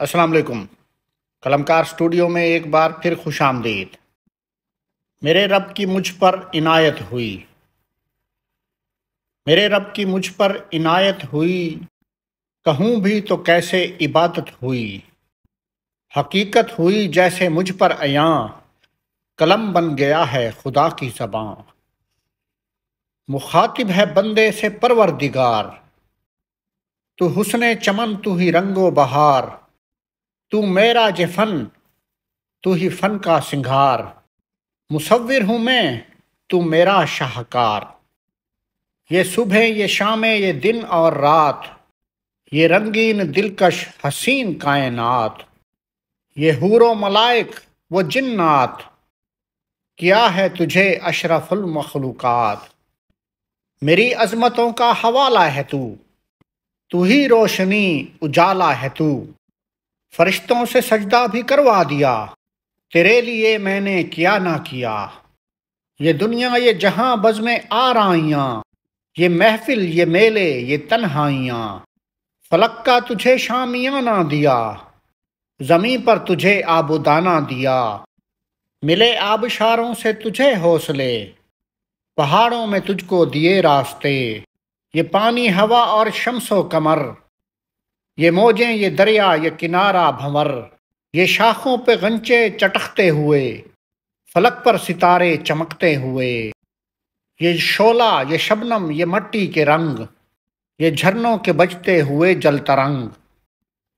असलकुम कलमकार स्टूडियो में एक बार फिर खुश आमदीद मेरे रब की मुझ पर इनायत हुई मेरे रब की मुझ पर इनायत हुई कहूँ भी तो कैसे इबादत हुई हकीकत हुई जैसे मुझ पर अया कलम बन गया है खुदा की जबाँ मुखातिब है बंदे से परवरदिगार तू हुसन चमन तू ही रंगो बहार तू मेरा जे फन तू ही फन का सिंगार मुसविर हूँ मैं तू मेरा शाहकार ये सुबह ये शामें ये दिन और रात ये रंगीन दिलकश हसीन कायनात ये हूरो मलाइक वो जिन्नात क्या है तुझे अशरफुल मखलूक़ात मेरी अजमतों का हवाला है तू तू ही रोशनी उजाला है तू फरिश्तों से सजदा भी करवा दिया तेरे लिए मैंने क्या ना किया ये दुनिया ये जहाँ बज में आ रहा ये महफिल ये मेले ये तन्हाइयाँ फलक का तुझे शामिया ना दिया जमीन पर तुझे आबुदाना दिया मिले आबशारों से तुझे हौसले पहाड़ों में तुझको दिए रास्ते ये पानी हवा और शमसो कमर ये मौजें ये दरिया ये किनारा भंवर ये शाखों पे गंचे चटकते हुए फलक पर सितारे चमकते हुए ये शोला ये शबनम ये मट्टी के रंग ये झरनों के बजते हुए जल तरंग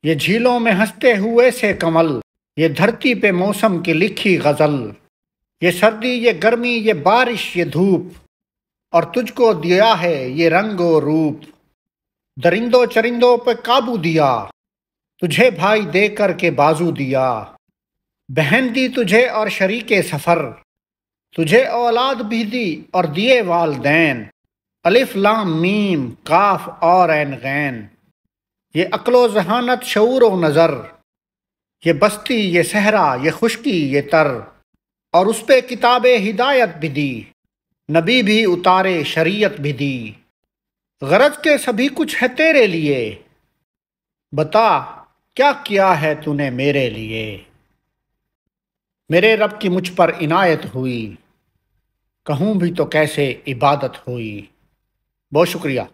ये झीलों में हंसते हुए से कमल ये धरती पे मौसम की लिखी गज़ल ये सर्दी ये गर्मी ये बारिश ये धूप और तुझको दिया है ये रंग और रूप दरिंदो चरिंदों पे काबू दिया तुझे भाई दे कर के बाजू दिया बहन दी तुझे और शरीक सफ़र तुझे औलाद भी दी और दिए वालदेन अलिफ लाम मीम काफ और एन गैन ये अकलो जहानत शूर व नज़र ये बस्ती ये सहरा ये खुशकी ये तर और उस पर किताब हिदायत भी दी नबी भी उतारे शरीयत भी दी गरज के सभी कुछ है तेरे लिए बता क्या किया है तूने मेरे लिए मेरे रब की मुझ पर इनायत हुई कहूँ भी तो कैसे इबादत हुई बहुत शुक्रिया